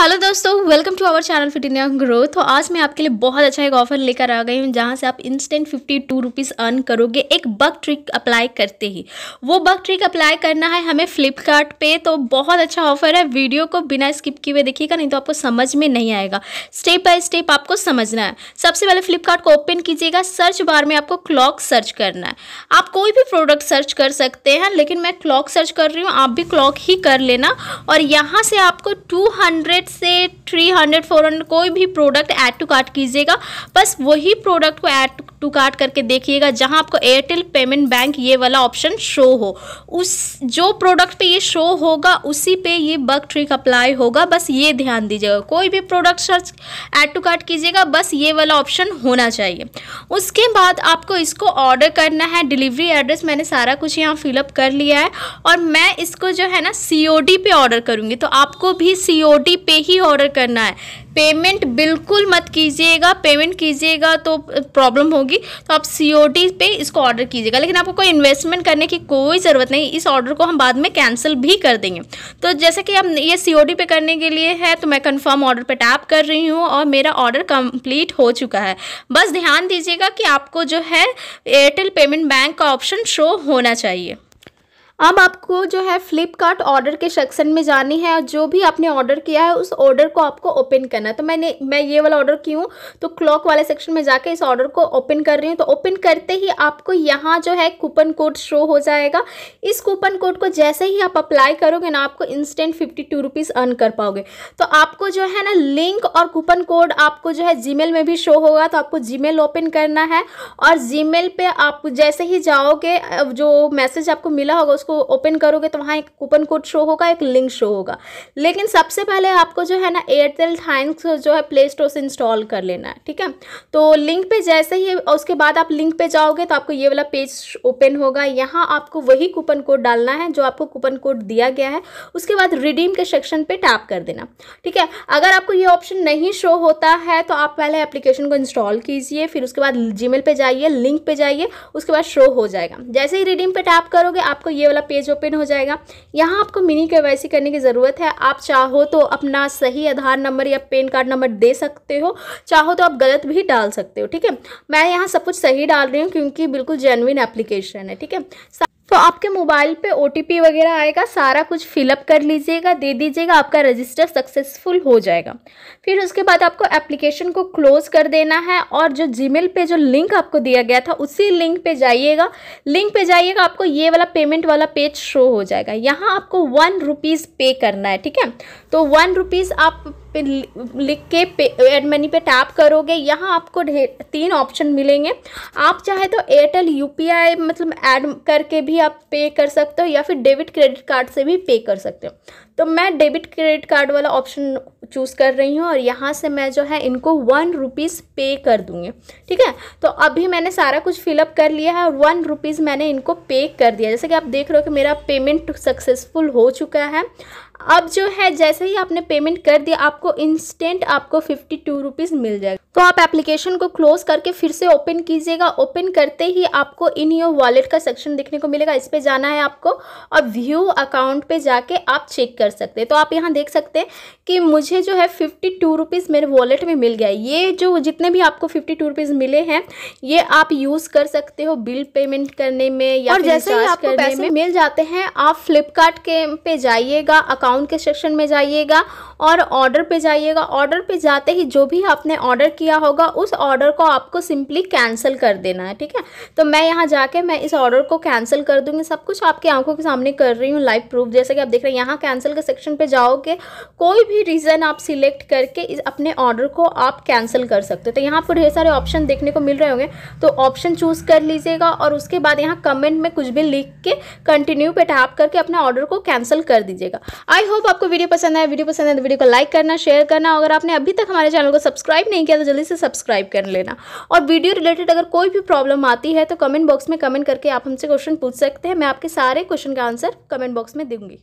hello दोस्तों welcome to our channel fit India grow तो आज मैं आपके लिए बहुत अच्छा एक ऑफर लेकर आ गई हूँ जहाँ से आप instant fifty two rupees earn करोगे एक बग ट्रिक अप्लाई करते ही वो बग ट्रिक अप्लाई करना है हमें फ्लिपकार्ट पे तो बहुत अच्छा ऑफर है वीडियो को बिना स्किप किए हुए देखिएगा नहीं तो आपको समझ में नहीं आएगा स्टेप बाय स्टेप आपको समझना है सबसे पहले फ्लिपकार्ट को ओपन कीजिएगा सर्च बार में आपको क्लॉक सर्च करना है आप कोई भी प्रोडक्ट सर्च कर सकते हैं लेकिन मैं क्लॉक सर्च कर रही हूँ आप भी क्लॉक ही कर लेना और यहाँ से आपको टू हंड्रेड से थ्री हंड्रेड फोर हंड्रेड कोई भी प्रोडक्ट ऐड टू कार्ट कीजिएगा बस वही प्रोडक्ट को ऐड टू टू कार्ड करके देखिएगा जहां आपको एयरटेल पेमेंट बैंक ये वाला ऑप्शन शो हो उस जो प्रोडक्ट पे ये शो होगा उसी पे ये बग ट्रिक अप्लाई होगा बस ये ध्यान दीजिएगा कोई भी product search add to card कीजिएगा बस ये वाला ऑप्शन होना चाहिए उसके बाद आपको इसको ऑर्डर करना है डिलीवरी एड्रेस मैंने सारा कुछ यहाँ फिलअप कर लिया है और मैं इसको जो है ना सी पे ऑर्डर करूँगी तो आपको भी सी पे ही ऑर्डर करना है पेमेंट बिल्कुल मत कीजिएगा पेमेंट कीजिएगा तो प्रॉब्लम होगी तो आप सी पे इसको ऑर्डर कीजिएगा लेकिन आपको कोई इन्वेस्टमेंट करने की कोई ज़रूरत नहीं इस ऑर्डर को हम बाद में कैंसिल भी कर देंगे तो जैसे कि अब ये सी पे करने के लिए है तो मैं कन्फर्म ऑर्डर पर टैप कर रही हूँ और मेरा ऑर्डर कंप्लीट हो चुका है बस ध्यान दीजिएगा कि आपको जो है एयरटेल पेमेंट बैंक का ऑप्शन शो होना चाहिए अब आपको जो है फ्लिपकार्ट ऑर्डर के सेक्शन में जानी है और जो भी आपने ऑर्डर किया है उस ऑर्डर को आपको ओपन करना है तो मैंने मैं ये वाला ऑर्डर की हूँ तो क्लॉक वाले सेक्शन में जाके इस ऑर्डर को ओपन कर रही हूँ तो ओपन करते ही आपको यहाँ जो है कूपन कोड शो हो जाएगा इस कूपन कोड को जैसे ही आप अप्लाई करोगे ना आपको instant fifty two rupees earn कर पाओगे तो आपको जो है ना लिंक और कूपन कोड आपको जो है जी में भी शो होगा तो आपको जी ओपन करना है और जी पे आप जैसे ही जाओगे जो मैसेज आपको मिला होगा उसको उसको ओपन करोगे तो वहाँ एक कूपन कोड शो होगा एक लिंक शो होगा लेकिन सबसे पहले आपको जो है ना एयरटेल थैंक्स जो है प्ले स्टोर से इंस्टॉल कर लेना है ठीक है तो लिंक पे जैसे ही उसके बाद आप लिंक पे जाओगे तो आपको ये वाला पेज ओपन होगा यहाँ आपको वही कूपन कोड डालना है जो आपको कूपन कोड दिया गया है उसके बाद रिडीम के सेक्शन पर टैप कर देना ठीक है अगर आपको ये ऑप्शन नहीं शो होता है तो आप पहले एप्लीकेशन को इंस्टॉल कीजिए फिर उसके बाद जीमेल पे जाइए लिंक पे जाइए उसके बाद शो हो जाएगा जैसे ही रिडीम पे टैप करोगे आपको ये वाला वाला पेज ओपन हो जाएगा यहाँ आपको मिनी के करने की ज़रूरत है आप चाहो तो अपना सही आधार नंबर या पेन कार्ड नंबर दे सकते हो चाहो तो आप गलत भी डाल सकते हो ठीक है मैं यहाँ सब कुछ सही डाल रही हूँ क्योंकि बिल्कुल जेनविन एप्लीकेशन है ठीक है तो आपके मोबाइल पे ओ वगैरह आएगा सारा कुछ फिलअप कर लीजिएगा दे दीजिएगा आपका रजिस्टर सक्सेसफुल हो जाएगा फिर उसके बाद आपको एप्लीकेशन को क्लोज कर देना है और जो जीमेल पे जो लिंक आपको दिया गया था उसी लिंक पे जाइएगा लिंक पे जाइएगा आपको ये वाला पेमेंट वाला पेज शो हो जाएगा यहाँ आपको वन रुपीज़ पे करना है ठीक है तो वन रुपीज़ आप पे लिख के पे एड मनी पे टैप करोगे यहाँ आपको ढेर तीन ऑप्शन मिलेंगे आप चाहे तो एयरटेल यूपीआई मतलब ऐड करके भी आप पे कर सकते हो या फिर डेबिट क्रेडिट कार्ड से भी पे कर सकते हो तो मैं डेबिट क्रेडिट कार्ड वाला ऑप्शन चूज़ कर रही हूँ और यहाँ से मैं जो है इनको वन रुपीज़ पे कर दूँगी ठीक है तो अभी मैंने सारा कुछ फिलअप कर लिया है और वन रुपीज़ मैंने इनको पे कर दिया जैसे कि आप देख रहे हो कि मेरा पेमेंट सक्सेसफुल हो चुका है अब जो है जैसे ही आपने पेमेंट कर दिया आपको इंस्टेंट आपको फिफ्टी टू रुपीज़ मिल जाएगा तो आप एप्लीकेशन को क्लोज करके फिर से ओपन कीजिएगा ओपन करते ही आपको इन योर वॉलेट का सेक्शन देखने को मिलेगा इस पर जाना है आपको और व्यू अकाउंट पे जाके आप चेक कर कर सकते हैं तो आप यहाँ देख सकते हैं कि मुझे जो है फिफ्टी टू रुपीज़ मेरे वॉलेट में मिल गया ये जो जितने भी आपको फिफ्टी टू रुपीज़ मिले हैं ये आप यूज़ कर सकते हो बिल पेमेंट करने में या और जैसे ही आपको पैसे मिल जाते हैं आप फ्लिपकार्ट के पे जाइएगा अकाउंट के सेक्शन में जाइएगा और ऑर्डर पे जाइएगा ऑर्डर पे जाते ही जो भी आपने ऑर्डर किया होगा उस ऑर्डर को आपको सिंपली कैंसिल कर देना है ठीक है तो मैं यहाँ जाके मैं इस ऑर्डर को कैंसिल कर दूँगी सब कुछ आपकी आंखों के सामने कर रही हूँ लाइव प्रूफ जैसे कि आप देख रहे हैं यहाँ कैंसिल के सेक्शन पर जाओगे कोई भी रीज़न आप सिलेक्ट करके इस अपने ऑर्डर को आप कैंसिल कर सकते हो तो यहाँ पर ढेर सारे ऑप्शन देखने को मिल रहे होंगे तो ऑप्शन चूज़ कर लीजिएगा और उसके बाद यहाँ कमेंट में कुछ भी लिख के कंटिन्यू पे टैप करके अपना ऑर्डर को कैंसिल कर दीजिएगा आई होप आपको वीडियो पसंद आया वीडियो पसंद आए वीडियो को लाइक करना शेयर करना अगर आपने अभी तक हमारे चैनल को सब्सक्राइब नहीं किया तो जल्दी से सब्सक्राइब कर लेना और वीडियो रिलेटेड अगर कोई भी प्रॉब्लम आती है तो कमेंट बॉक्स में कमेंट करके आप हमसे क्वेश्चन पूछ सकते हैं मैं आपके सारे क्वेश्चन का आंसर कमेंट बॉक्स में दूंगी